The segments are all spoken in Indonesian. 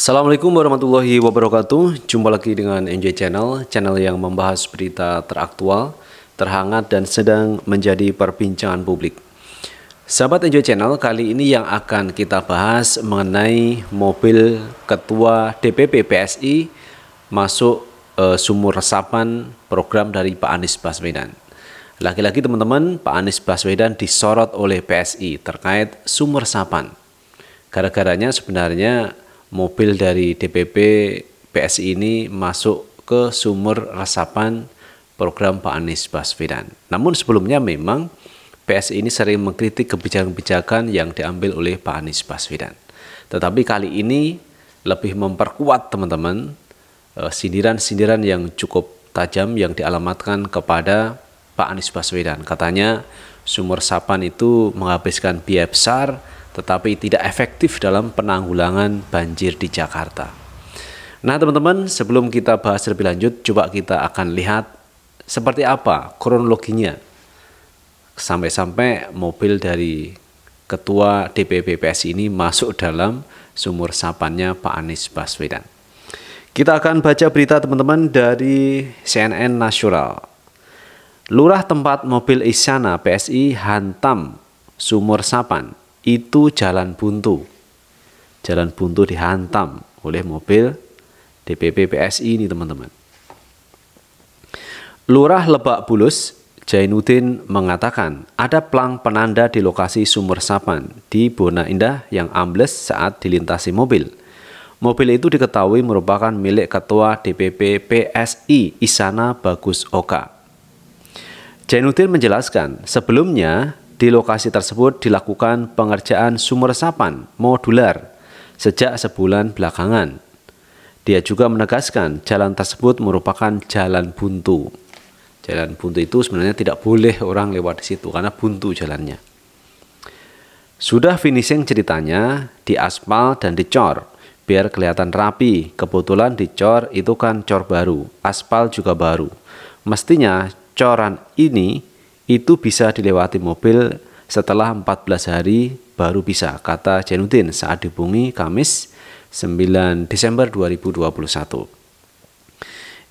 Assalamualaikum warahmatullahi wabarakatuh. Jumpa lagi dengan NJ Channel, channel yang membahas berita teraktual, terhangat dan sedang menjadi perbincangan publik. Sahabat NJ Channel, kali ini yang akan kita bahas mengenai mobil Ketua DPP PSI masuk e, sumur resapan program dari Pak Anies Baswedan. Lagi-lagi teman-teman, Pak Anies Baswedan disorot oleh PSI terkait sumur resapan. Gara-garanya sebenarnya mobil dari DPP PSI ini masuk ke sumur resapan program Pak Anies Baswedan. Namun sebelumnya memang PSI ini sering mengkritik kebijakan-kebijakan yang diambil oleh Pak Anies Baswedan. Tetapi kali ini lebih memperkuat teman-teman eh, sindiran-sindiran yang cukup tajam yang dialamatkan kepada Pak Anies Baswedan. Katanya sumur resapan itu menghabiskan biaya besar, tetapi tidak efektif dalam penanggulangan banjir di Jakarta. Nah, teman-teman, sebelum kita bahas lebih lanjut, coba kita akan lihat seperti apa kronologinya sampai-sampai mobil dari ketua DPP PSI ini masuk dalam sumur sapannya Pak Anies Baswedan. Kita akan baca berita teman-teman dari CNN Nasional. Lurah tempat mobil Isyana PSI hantam sumur sapan itu jalan buntu. Jalan buntu dihantam oleh mobil DPP PSI ini teman-teman. Lurah Lebak Bulus, Jainuddin mengatakan ada pelang penanda di lokasi sumur sapan di Bona Indah yang ambles saat dilintasi mobil. Mobil itu diketahui merupakan milik Ketua DPP PSI Isana Bagus Oka. Jainuddin menjelaskan, sebelumnya di lokasi tersebut dilakukan pengerjaan sumur resapan modular sejak sebulan belakangan. Dia juga menegaskan jalan tersebut merupakan jalan buntu. Jalan buntu itu sebenarnya tidak boleh orang lewat di situ karena buntu jalannya. Sudah finishing ceritanya, di aspal dan dicor biar kelihatan rapi. Kebetulan dicor itu kan cor baru, aspal juga baru. Mestinya coran ini itu bisa dilewati mobil setelah 14 hari baru bisa, kata Janudin saat dihubungi Kamis 9 Desember 2021.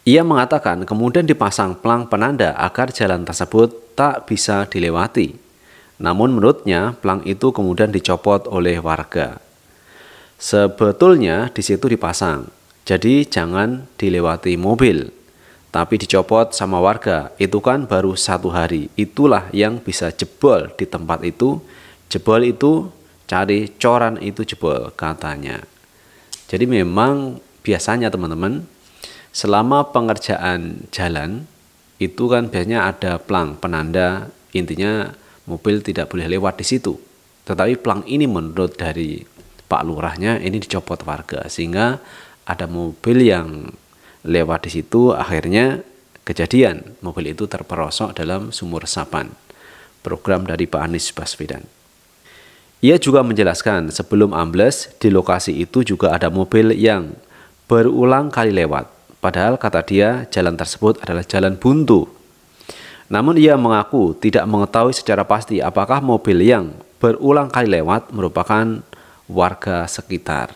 Ia mengatakan kemudian dipasang pelang penanda agar jalan tersebut tak bisa dilewati. Namun menurutnya pelang itu kemudian dicopot oleh warga. Sebetulnya di situ dipasang, jadi jangan dilewati mobil tapi dicopot sama warga itu kan baru satu hari itulah yang bisa jebol di tempat itu jebol itu cari coran itu jebol katanya jadi memang biasanya teman-teman selama pengerjaan jalan itu kan biasanya ada plang penanda intinya mobil tidak boleh lewat di situ tetapi plang ini menurut dari Pak Lurahnya ini dicopot warga sehingga ada mobil yang lewat di situ akhirnya kejadian mobil itu terperosok dalam sumur sapan Program dari Pak Anies Baswedan. Ia juga menjelaskan sebelum ambles di lokasi itu juga ada mobil yang berulang kali lewat. Padahal kata dia jalan tersebut adalah jalan buntu. Namun ia mengaku tidak mengetahui secara pasti apakah mobil yang berulang kali lewat merupakan warga sekitar.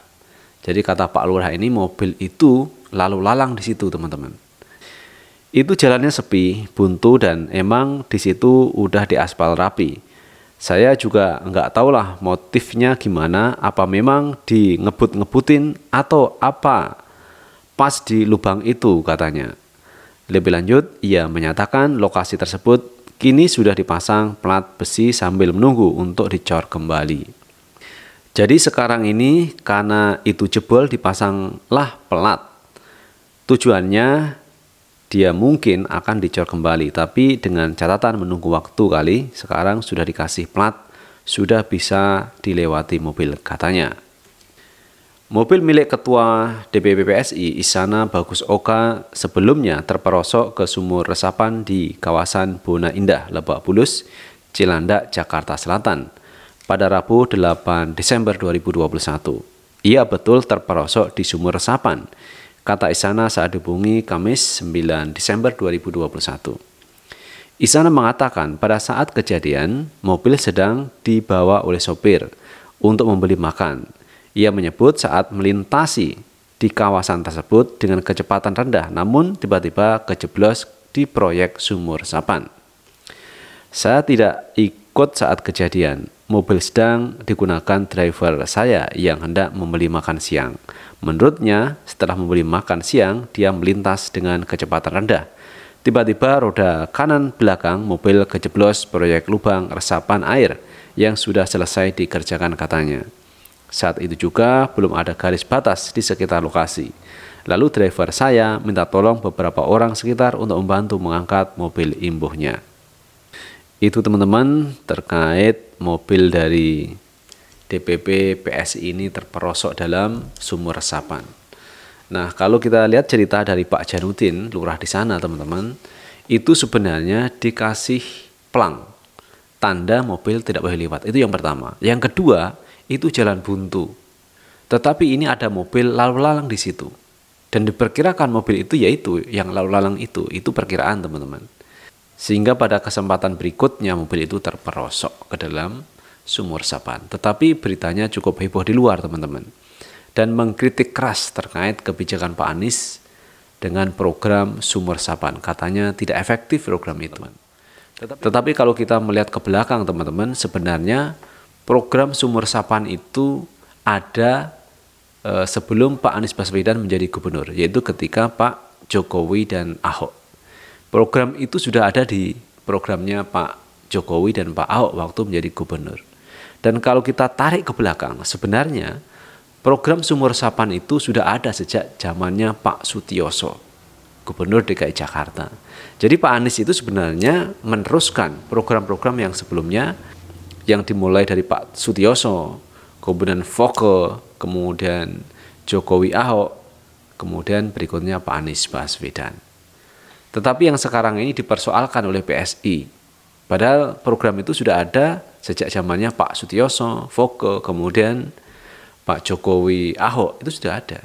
Jadi kata Pak Lurah ini mobil itu lalu lalang di situ teman-teman. Itu jalannya sepi, buntu dan emang di situ udah diaspal rapi. Saya juga nggak tahu lah motifnya gimana, apa memang di ngebut-ngebutin atau apa pas di lubang itu katanya. Lebih lanjut, ia menyatakan lokasi tersebut kini sudah dipasang pelat besi sambil menunggu untuk dicor kembali. Jadi sekarang ini karena itu jebol dipasanglah pelat Tujuannya dia mungkin akan dicor kembali, tapi dengan catatan menunggu waktu kali, sekarang sudah dikasih plat, sudah bisa dilewati mobil katanya. Mobil milik Ketua DPP PSI Isana Bagus Oka sebelumnya terperosok ke sumur resapan di kawasan Bona Indah, Lebak Bulus, Cilandak, Jakarta Selatan pada Rabu 8 Desember 2021. Ia betul terperosok di sumur resapan kata Isana saat dihubungi Kamis 9 Desember 2021. Isana mengatakan pada saat kejadian, mobil sedang dibawa oleh sopir untuk membeli makan. Ia menyebut saat melintasi di kawasan tersebut dengan kecepatan rendah, namun tiba-tiba kejeblos di proyek sumur sapan. Saya tidak ikut saat kejadian, mobil sedang digunakan driver saya yang hendak membeli makan siang. Menurutnya, setelah memberi makan siang, dia melintas dengan kecepatan rendah. Tiba-tiba roda kanan belakang mobil kejeblos proyek lubang resapan air yang sudah selesai dikerjakan katanya. Saat itu juga belum ada garis batas di sekitar lokasi. Lalu driver saya minta tolong beberapa orang sekitar untuk membantu mengangkat mobil imbuhnya. Itu teman-teman terkait mobil dari DPP PSI ini terperosok dalam sumur resapan. Nah, kalau kita lihat cerita dari Pak Janutin, lurah di sana, teman-teman, itu sebenarnya dikasih pelang tanda mobil tidak boleh lewat. Itu yang pertama. Yang kedua, itu jalan buntu. Tetapi ini ada mobil lalu lalang di situ. Dan diperkirakan mobil itu yaitu yang lalu lalang itu, itu perkiraan, teman-teman. Sehingga pada kesempatan berikutnya mobil itu terperosok ke dalam sumur resapan. Tetapi beritanya cukup heboh di luar teman-teman. Dan mengkritik keras terkait kebijakan Pak Anies dengan program sumur resapan. Katanya tidak efektif program itu. Teman. Tetapi, Tetapi kalau kita melihat ke belakang teman-teman, sebenarnya program sumur resapan itu ada eh, sebelum Pak Anies Baswedan menjadi gubernur, yaitu ketika Pak Jokowi dan Ahok. Program itu sudah ada di programnya Pak Jokowi dan Pak Ahok waktu menjadi gubernur. Dan kalau kita tarik ke belakang, sebenarnya program sumur resapan itu sudah ada sejak zamannya Pak Sutioso, Gubernur DKI Jakarta. Jadi Pak Anies itu sebenarnya meneruskan program-program yang sebelumnya yang dimulai dari Pak Sutioso, kemudian Foke, kemudian Jokowi Ahok, kemudian berikutnya Pak Anies Baswedan. Tetapi yang sekarang ini dipersoalkan oleh PSI. Padahal program itu sudah ada sejak zamannya Pak Sutioso, Foke, kemudian Pak Jokowi, Ahok itu sudah ada.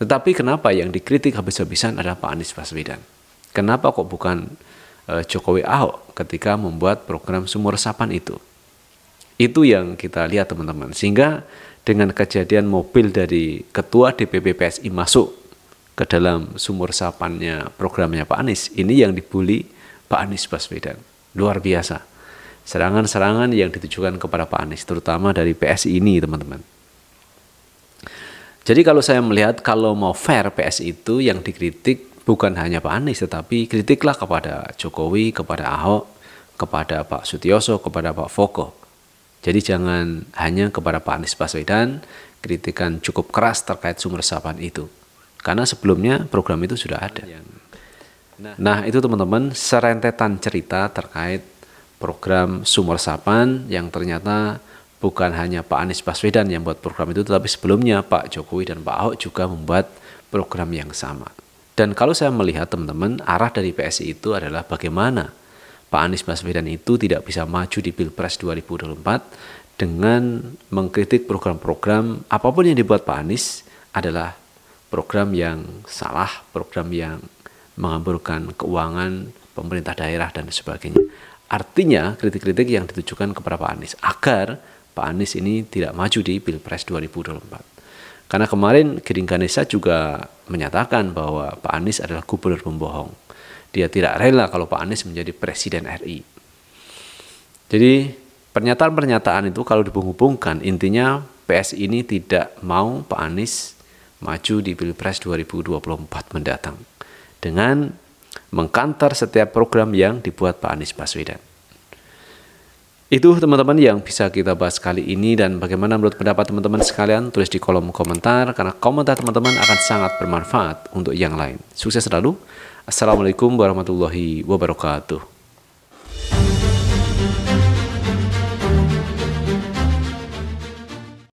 Tetapi kenapa yang dikritik habis-habisan adalah Pak Anies Baswedan? Kenapa kok bukan eh, Jokowi Ahok ketika membuat program sumur resapan itu? Itu yang kita lihat teman-teman. Sehingga dengan kejadian mobil dari ketua DPP PSI masuk ke dalam sumur resapannya programnya Pak Anies, ini yang dibully Pak Anies Baswedan. Luar biasa serangan-serangan yang ditujukan kepada Pak Anies, terutama dari PSI ini, teman-teman. Jadi kalau saya melihat kalau mau fair PSI itu yang dikritik bukan hanya Pak Anies, tetapi kritiklah kepada Jokowi, kepada Ahok, kepada Pak Sutioso, kepada Pak Foko. Jadi jangan hanya kepada Pak Anies Baswedan, kritikan cukup keras terkait sumber resapan itu. Karena sebelumnya program itu sudah ada. Iya. Nah. nah itu teman-teman serentetan cerita terkait program sumur sapan yang ternyata bukan hanya Pak Anies Baswedan yang buat program itu tetapi sebelumnya Pak Jokowi dan Pak Ahok juga membuat program yang sama. Dan kalau saya melihat teman-teman arah dari PSI itu adalah bagaimana Pak Anies Baswedan itu tidak bisa maju di Pilpres 2024 dengan mengkritik program-program apapun yang dibuat Pak Anies adalah program yang salah, program yang menghamburkan keuangan pemerintah daerah dan sebagainya. Artinya kritik-kritik yang ditujukan kepada Pak Anies agar Pak Anies ini tidak maju di Pilpres 2024. Karena kemarin Giring Ganesha juga menyatakan bahwa Pak Anies adalah gubernur pembohong. Dia tidak rela kalau Pak Anies menjadi presiden RI. Jadi pernyataan-pernyataan itu kalau dihubungkan intinya PS ini tidak mau Pak Anies maju di Pilpres 2024 mendatang dengan mengkantar setiap program yang dibuat Pak Anies Baswedan. Itu teman-teman yang bisa kita bahas kali ini dan bagaimana menurut pendapat teman-teman sekalian tulis di kolom komentar karena komentar teman-teman akan sangat bermanfaat untuk yang lain. Sukses selalu. Assalamualaikum warahmatullahi wabarakatuh.